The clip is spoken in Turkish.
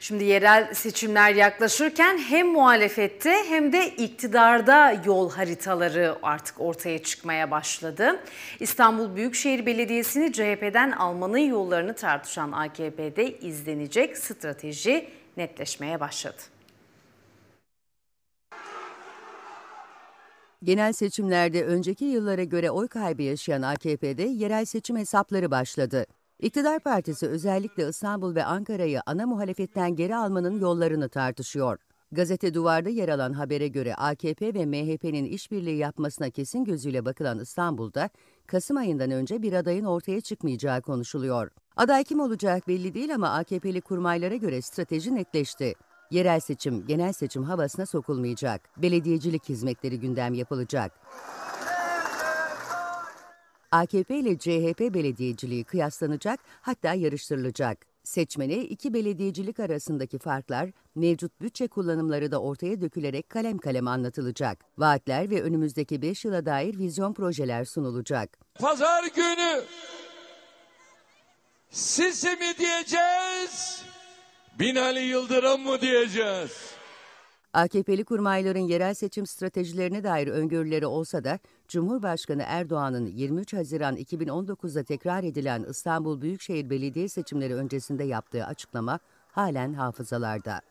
Şimdi yerel seçimler yaklaşırken hem muhalefette hem de iktidarda yol haritaları artık ortaya çıkmaya başladı. İstanbul Büyükşehir Belediyesi'ni CHP'den almanın yollarını tartışan AKP'de izlenecek strateji netleşmeye başladı. Genel seçimlerde önceki yıllara göre oy kaybı yaşayan AKP'de yerel seçim hesapları başladı. İktidar partisi özellikle İstanbul ve Ankara'yı ana muhalefetten geri almanın yollarını tartışıyor. Gazete Duvar'da yer alan habere göre AKP ve MHP'nin işbirliği yapmasına kesin gözüyle bakılan İstanbul'da Kasım ayından önce bir adayın ortaya çıkmayacağı konuşuluyor. Aday kim olacak belli değil ama AKP'li kurmaylara göre strateji netleşti. Yerel seçim, genel seçim havasına sokulmayacak. Belediyecilik hizmetleri gündem yapılacak. AKP ile CHP belediyeciliği kıyaslanacak hatta yarıştırılacak. Seçmene iki belediyecilik arasındaki farklar mevcut bütçe kullanımları da ortaya dökülerek kalem kalem anlatılacak. Vaatler ve önümüzdeki 5 yıla dair vizyon projeler sunulacak. Pazar günü Sisi mi diyeceğiz, Binali Yıldırım mı diyeceğiz? AKP'li kurmayların yerel seçim stratejilerine dair öngörüleri olsa da Cumhurbaşkanı Erdoğan'ın 23 Haziran 2019'da tekrar edilen İstanbul Büyükşehir Belediye seçimleri öncesinde yaptığı açıklama halen hafızalarda.